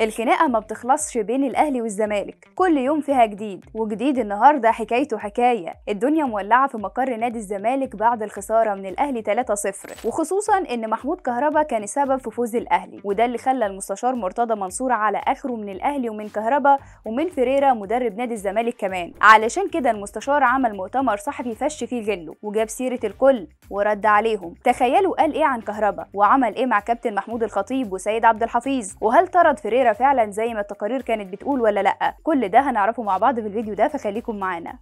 الخناقه ما بتخلصش بين الاهلي والزمالك كل يوم فيها جديد وجديد النهارده حكايته حكايه الدنيا مولعه في مقر نادي الزمالك بعد الخساره من الاهلي 3-0 وخصوصا ان محمود كهربا كان سبب في فوز الاهلي وده اللي خلى المستشار مرتضى منصور على اخره من الاهلي ومن كهربا ومن فريرا مدرب نادي الزمالك كمان علشان كده المستشار عمل مؤتمر صحفي فش فيه غله وجاب سيره الكل ورد عليهم تخيلوا قال ايه عن كهربا وعمل ايه مع كابتن محمود الخطيب وسيد عبد الحفيظ وهل طرد فريرا الدائره فعلا زي ما التقارير كانت بتقول ولا لا كل ده هنعرفه مع بعض في الفيديو ده فخليكم معانا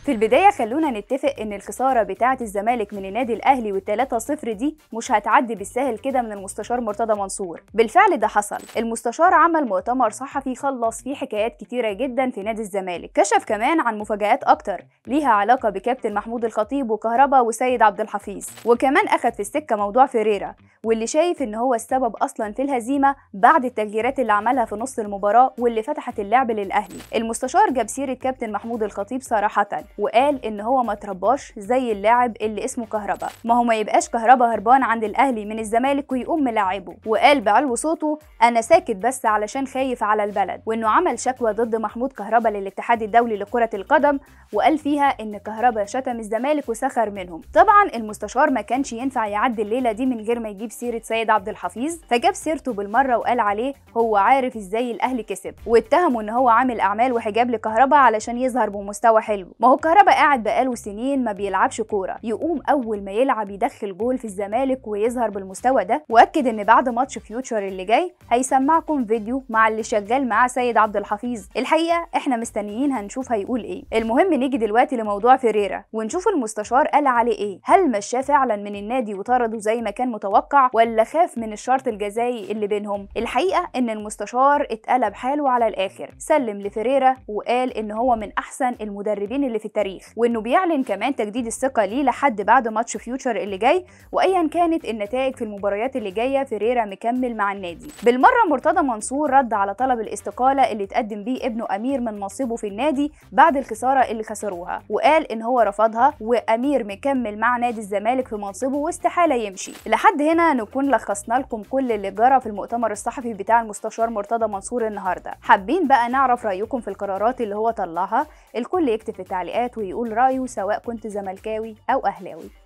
في البداية خلونا نتفق إن الخسارة بتاعة الزمالك من النادي الأهلي والتلاتة صفر دي مش هتعدي بالسهل كده من المستشار مرتضى منصور بالفعل ده حصل المستشار عمل مؤتمر صحفي خلص فيه حكايات كتيرة جدا في نادي الزمالك كشف كمان عن مفاجآت أكتر ليها علاقة بكابتن محمود الخطيب وكهربا وسيد عبد الحفيظ وكمان أخد في السكة موضوع فيريرا واللي شايف ان هو السبب اصلا في الهزيمه بعد التغييرات اللي عملها في نص المباراه واللي فتحت اللعب للاهلي المستشار جاب سيره كابتن محمود الخطيب صراحه وقال ان هو ما ترباش زي اللاعب اللي اسمه كهربا ما هو ما يبقاش كهربا هربان عند الاهلي من الزمالك ويقوم ملاعبه وقال بعلو صوته انا ساكت بس علشان خايف على البلد وانه عمل شكوى ضد محمود كهربا للاتحاد الدولي لكره القدم وقال فيها ان كهربا شتم الزمالك وسخر منهم طبعا المستشار ما كانش ينفع يعدي الليله دي من غير ما يجيب في سيره سيد عبد الحفيظ فجاب سيرته بالمره وقال عليه هو عارف ازاي الاهلي كسب واتهمه ان هو عامل اعمال وحجاب لكهرباء علشان يظهر بمستوى حلو ما هو كهرباء قاعد بقاله سنين ما بيلعبش كوره يقوم اول ما يلعب يدخل جول في الزمالك ويظهر بالمستوى ده واكد ان بعد ماتش فيوتشر اللي جاي هيسمعكم فيديو مع اللي شغال معاه سيد عبد الحفيظ الحقيقه احنا مستنيين هنشوف هيقول ايه المهم نيجي دلوقتي لموضوع فيريرا ونشوف المستشار قال عليه ايه هل مشاه فعلا من النادي وطرده زي ما كان متوقع ولا خاف من الشرط الجزائي اللي بينهم الحقيقة ان المستشار اتقلب حاله على الاخر سلم لفريرا وقال ان هو من احسن المدربين اللي في التاريخ وانه بيعلن كمان تجديد الثقة ليه لحد بعد ماتش فيوتشر اللي جاي وايا كانت النتائج في المباريات اللي جاية فيريرا مكمل مع النادي بالمرة مرتضى منصور رد على طلب الاستقالة اللي اتقدم بيه ابنه امير من نصيبه في النادي بعد الخسارة اللي خسروها وقال ان هو رفضها وامير مكمل مع نادي الزمالك في منصبه واستحالة يمشي لحد هنا نكون لخصنا لكم كل اللي جرى في المؤتمر الصحفي بتاع المستشار مرتضى منصور النهارده حابين بقى نعرف رايكم في القرارات اللي هو طلعها الكل يكتب في التعليقات ويقول رايه سواء كنت زملكاوي او اهلاوي